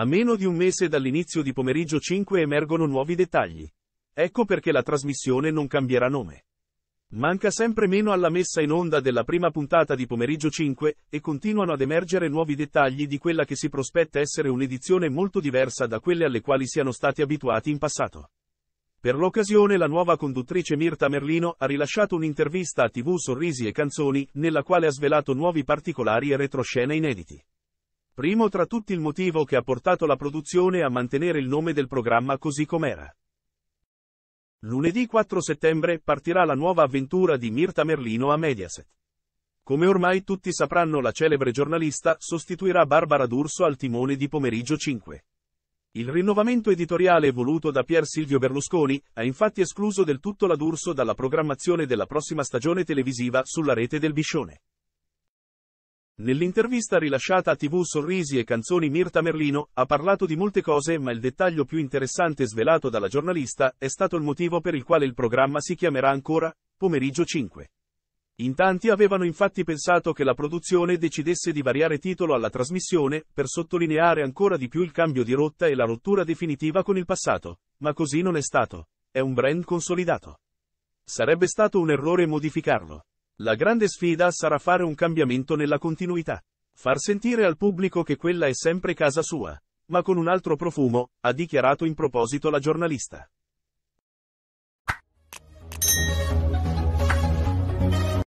A meno di un mese dall'inizio di pomeriggio 5 emergono nuovi dettagli. Ecco perché la trasmissione non cambierà nome. Manca sempre meno alla messa in onda della prima puntata di pomeriggio 5 e continuano ad emergere nuovi dettagli di quella che si prospetta essere un'edizione molto diversa da quelle alle quali siano stati abituati in passato. Per l'occasione la nuova conduttrice Mirta Merlino ha rilasciato un'intervista a TV Sorrisi e Canzoni, nella quale ha svelato nuovi particolari e retroscena inediti. Primo tra tutti il motivo che ha portato la produzione a mantenere il nome del programma così com'era. Lunedì 4 settembre partirà la nuova avventura di Mirta Merlino a Mediaset. Come ormai tutti sapranno la celebre giornalista sostituirà Barbara D'Urso al timone di pomeriggio 5. Il rinnovamento editoriale voluto da Pier Silvio Berlusconi ha infatti escluso del tutto la D'Urso dalla programmazione della prossima stagione televisiva sulla rete del Biscione. Nell'intervista rilasciata a TV Sorrisi e Canzoni Mirta Merlino ha parlato di molte cose ma il dettaglio più interessante svelato dalla giornalista è stato il motivo per il quale il programma si chiamerà ancora Pomeriggio 5. In tanti avevano infatti pensato che la produzione decidesse di variare titolo alla trasmissione per sottolineare ancora di più il cambio di rotta e la rottura definitiva con il passato, ma così non è stato. È un brand consolidato. Sarebbe stato un errore modificarlo. La grande sfida sarà fare un cambiamento nella continuità. Far sentire al pubblico che quella è sempre casa sua. Ma con un altro profumo, ha dichiarato in proposito la giornalista.